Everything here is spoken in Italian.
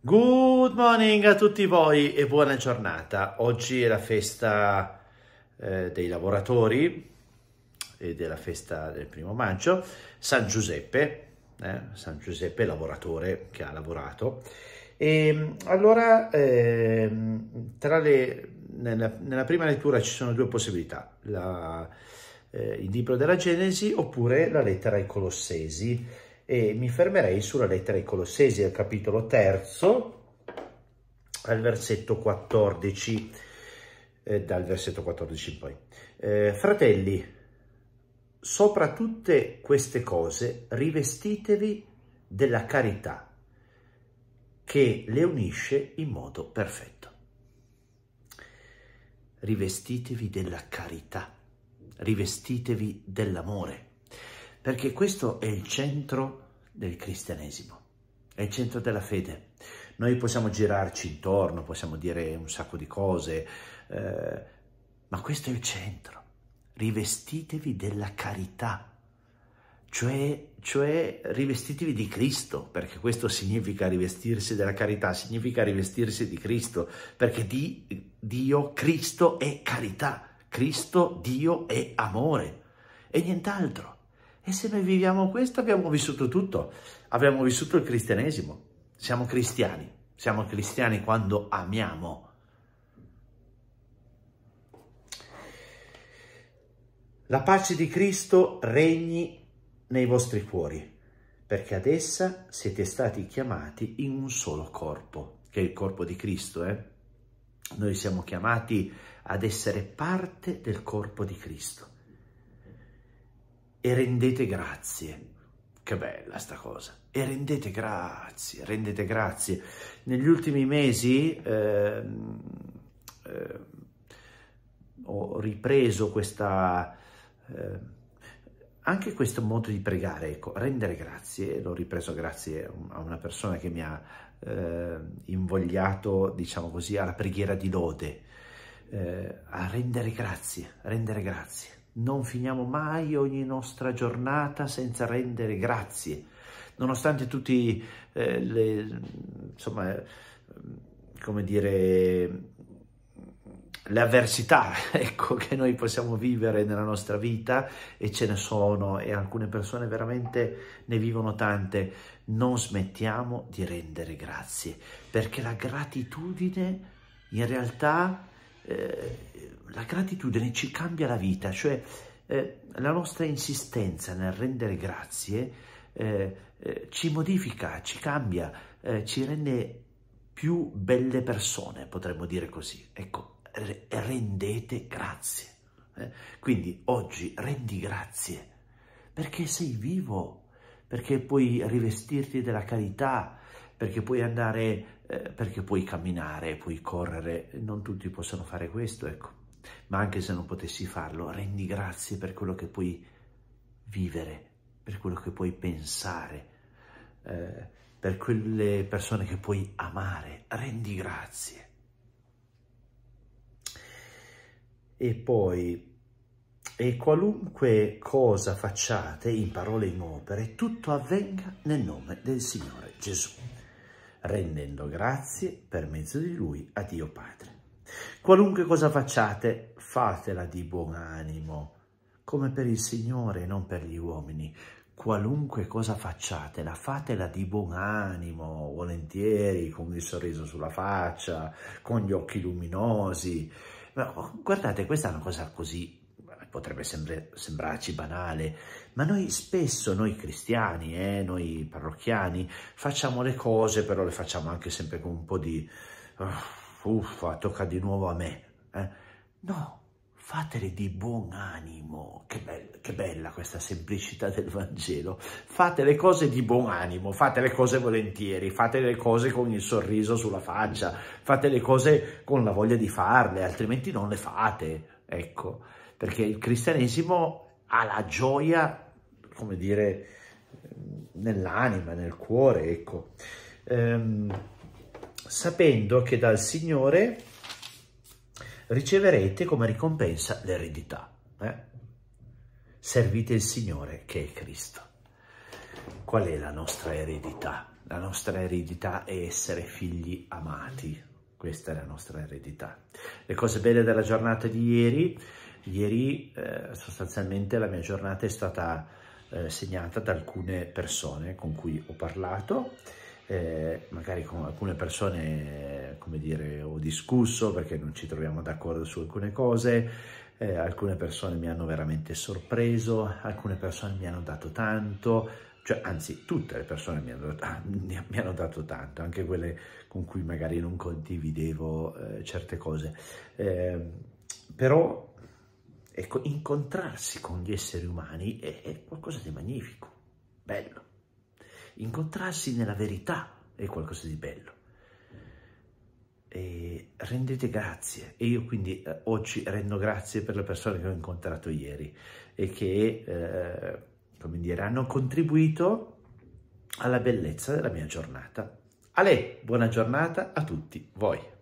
Good morning a tutti voi e buona giornata. Oggi è la festa eh, dei lavoratori ed è la festa del primo maggio, San Giuseppe, eh, San Giuseppe lavoratore che ha lavorato. E mm, allora, eh, le, nella, nella, prima lettura ci sono due possibilità, la, eh, il libro della Genesi oppure la lettera ai Colossesi e mi fermerei sulla lettera ai Colossesi al capitolo terzo, al versetto 14, eh, dal versetto 14 in poi. Eh, fratelli, sopra tutte queste cose rivestitevi della carità che le unisce in modo perfetto. Rivestitevi della carità, rivestitevi dell'amore perché questo è il centro del cristianesimo, è il centro della fede. Noi possiamo girarci intorno, possiamo dire un sacco di cose, eh, ma questo è il centro. Rivestitevi della carità, cioè, cioè rivestitevi di Cristo, perché questo significa rivestirsi della carità, significa rivestirsi di Cristo, perché di, Dio, Cristo è carità, Cristo, Dio è amore e nient'altro. E se noi viviamo questo abbiamo vissuto tutto, abbiamo vissuto il cristianesimo, siamo cristiani, siamo cristiani quando amiamo. La pace di Cristo regni nei vostri cuori, perché ad essa siete stati chiamati in un solo corpo, che è il corpo di Cristo. Eh? Noi siamo chiamati ad essere parte del corpo di Cristo e rendete grazie. Che bella sta cosa. E rendete grazie, rendete grazie. Negli ultimi mesi eh, eh, ho ripreso questa... Eh, anche questo modo di pregare, ecco, rendere grazie, l'ho ripreso grazie a una persona che mi ha eh, invogliato, diciamo così, alla preghiera di lode, eh, a rendere grazie, rendere grazie. Non finiamo mai ogni nostra giornata senza rendere grazie, nonostante tutti eh, le, insomma, come dire, le avversità ecco, che noi possiamo vivere nella nostra vita e ce ne sono e alcune persone veramente ne vivono tante, non smettiamo di rendere grazie perché la gratitudine in realtà eh, la gratitudine ci cambia la vita, cioè eh, la nostra insistenza nel rendere grazie eh, eh, ci modifica, ci cambia, eh, ci rende più belle persone, potremmo dire così. Ecco, rendete grazie. Eh. Quindi oggi rendi grazie perché sei vivo, perché puoi rivestirti della carità, perché puoi andare, eh, perché puoi camminare, puoi correre. Non tutti possono fare questo, ecco ma anche se non potessi farlo, rendi grazie per quello che puoi vivere, per quello che puoi pensare, eh, per quelle persone che puoi amare, rendi grazie. E poi, e qualunque cosa facciate, in parole e in opere, tutto avvenga nel nome del Signore Gesù, rendendo grazie per mezzo di Lui a Dio Padre. Qualunque cosa facciate, fatela di buon animo, come per il Signore e non per gli uomini. Qualunque cosa facciatela, fatela di buon animo, volentieri, con il sorriso sulla faccia, con gli occhi luminosi. Ma oh, guardate, questa è una cosa così potrebbe sembrarci banale, ma noi spesso, noi cristiani, eh, noi parrocchiani, facciamo le cose, però le facciamo anche sempre con un po' di... Uh uffa, tocca di nuovo a me. Eh? No, fatele di buon animo. Che bella, che bella questa semplicità del Vangelo. Fate le cose di buon animo, fate le cose volentieri, fate le cose con il sorriso sulla faccia, fate le cose con la voglia di farle, altrimenti non le fate. Ecco, perché il cristianesimo ha la gioia, come dire, nell'anima, nel cuore, ecco. Ehm, sapendo che dal Signore riceverete come ricompensa l'eredità. Eh? Servite il Signore che è Cristo. Qual è la nostra eredità? La nostra eredità è essere figli amati. Questa è la nostra eredità. Le cose belle della giornata di ieri, ieri eh, sostanzialmente la mia giornata è stata eh, segnata da alcune persone con cui ho parlato eh, magari con alcune persone, eh, come dire, ho discusso perché non ci troviamo d'accordo su alcune cose, eh, alcune persone mi hanno veramente sorpreso, alcune persone mi hanno dato tanto, cioè, anzi tutte le persone mi hanno, ah, mi hanno, dato tanto, anche quelle con cui magari non condividevo eh, certe cose. Eh, però ecco, incontrarsi con gli esseri umani è, è qualcosa di magnifico, bello. Incontrarsi nella verità è qualcosa di bello. E rendete grazie e io quindi eh, oggi rendo grazie per le persone che ho incontrato ieri e che eh, come dire hanno contribuito alla bellezza della mia giornata. Ale, buona giornata a tutti voi.